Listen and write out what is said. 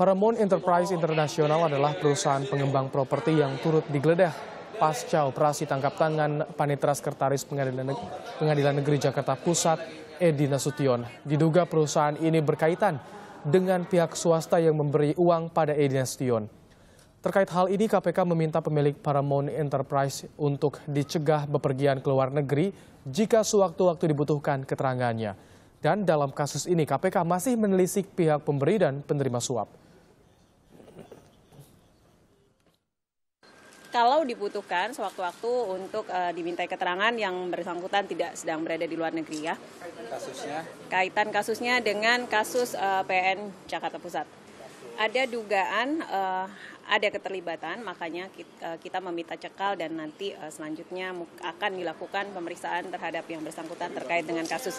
Paramount Enterprise International adalah perusahaan pengembang properti yang turut digeledah pasca operasi tangkap tangan Panitra Sekretaris Pengadilan, Negeri, Pengadilan Negeri Jakarta Pusat Edi Nasution. Diduga perusahaan ini berkaitan dengan pihak swasta yang memberi uang pada Edi Nasution. Terkait hal ini, KPK meminta pemilik Paramount Enterprise untuk dicegah bepergian ke luar negeri jika sewaktu-waktu dibutuhkan keterangannya. Dan dalam kasus ini, KPK masih menelisik pihak pemberi dan penerima suap. kalau dibutuhkan sewaktu-waktu untuk uh, dimintai keterangan yang bersangkutan tidak sedang berada di luar negeri ya. Kasusnya? Kaitan kasusnya dengan kasus uh, eh, PN Jakarta Pusat. Ada dugaan uh, ada keterlibatan, makanya kita, uh, kita meminta cekal dan nanti uh, selanjutnya akan dilakukan pemeriksaan terhadap yang bersangkutan terkait dengan kasus ini.